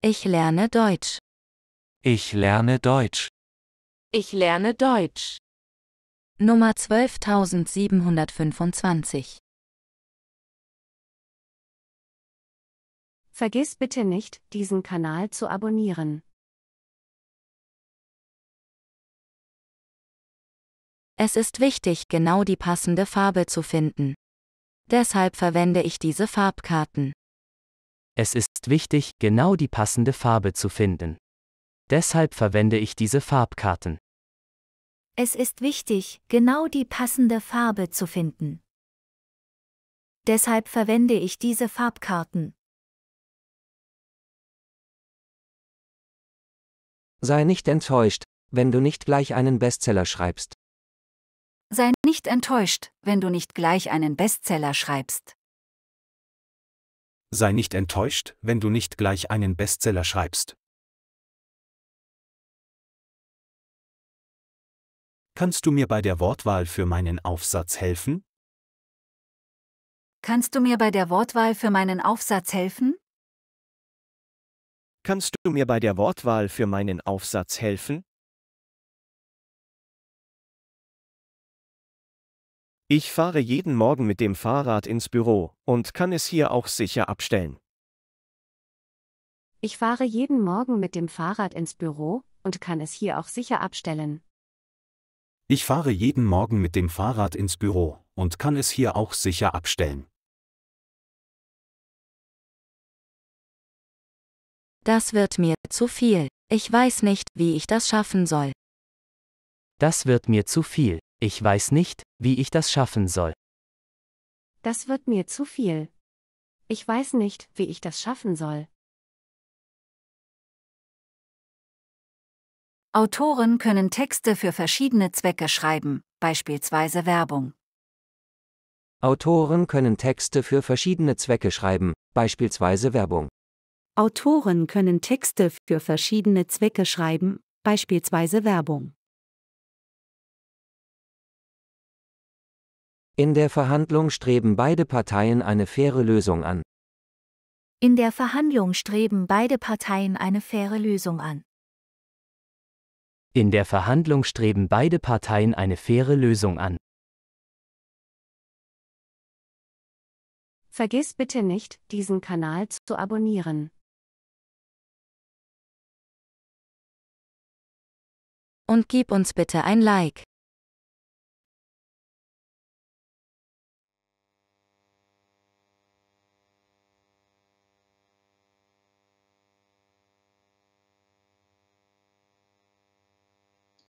Ich lerne Deutsch. Ich lerne Deutsch. Ich lerne Deutsch. Nummer 12725. Vergiss bitte nicht, diesen Kanal zu abonnieren. Es ist wichtig, genau die passende Farbe zu finden. Deshalb verwende ich diese Farbkarten. Es ist wichtig, genau die passende Farbe zu finden. Deshalb verwende ich diese Farbkarten. Es ist wichtig, genau die passende Farbe zu finden. Deshalb verwende ich diese Farbkarten. Sei nicht enttäuscht, wenn du nicht gleich einen Bestseller schreibst. Sei nicht enttäuscht, wenn du nicht gleich einen Bestseller schreibst. Sei nicht enttäuscht, wenn du nicht gleich einen Bestseller schreibst. Kannst du mir bei der Wortwahl für meinen Aufsatz helfen? Kannst du mir bei der Wortwahl für meinen Aufsatz helfen? Kannst du mir bei der Wortwahl für meinen Aufsatz helfen? Ich fahre jeden Morgen mit dem Fahrrad ins Büro und kann es hier auch sicher abstellen. Ich fahre jeden Morgen mit dem Fahrrad ins Büro und kann es hier auch sicher abstellen. Ich fahre jeden Morgen mit dem Fahrrad ins Büro und kann es hier auch sicher abstellen. Das wird mir zu viel. Ich weiß nicht, wie ich das schaffen soll. Das wird mir zu viel. Ich weiß nicht, wie ich das schaffen soll. Das wird mir zu viel. Ich weiß nicht, wie ich das schaffen soll. Autoren können Texte für verschiedene Zwecke schreiben, beispielsweise Werbung. Autoren können Texte für verschiedene Zwecke schreiben, beispielsweise Werbung. Autoren können Texte für verschiedene Zwecke schreiben, beispielsweise Werbung. In der Verhandlung streben beide Parteien eine faire Lösung an. In der Verhandlung streben beide Parteien eine faire Lösung an. In der Verhandlung streben beide Parteien eine faire Lösung an. Vergiss bitte nicht, diesen Kanal zu abonnieren. Und gib uns bitte ein Like.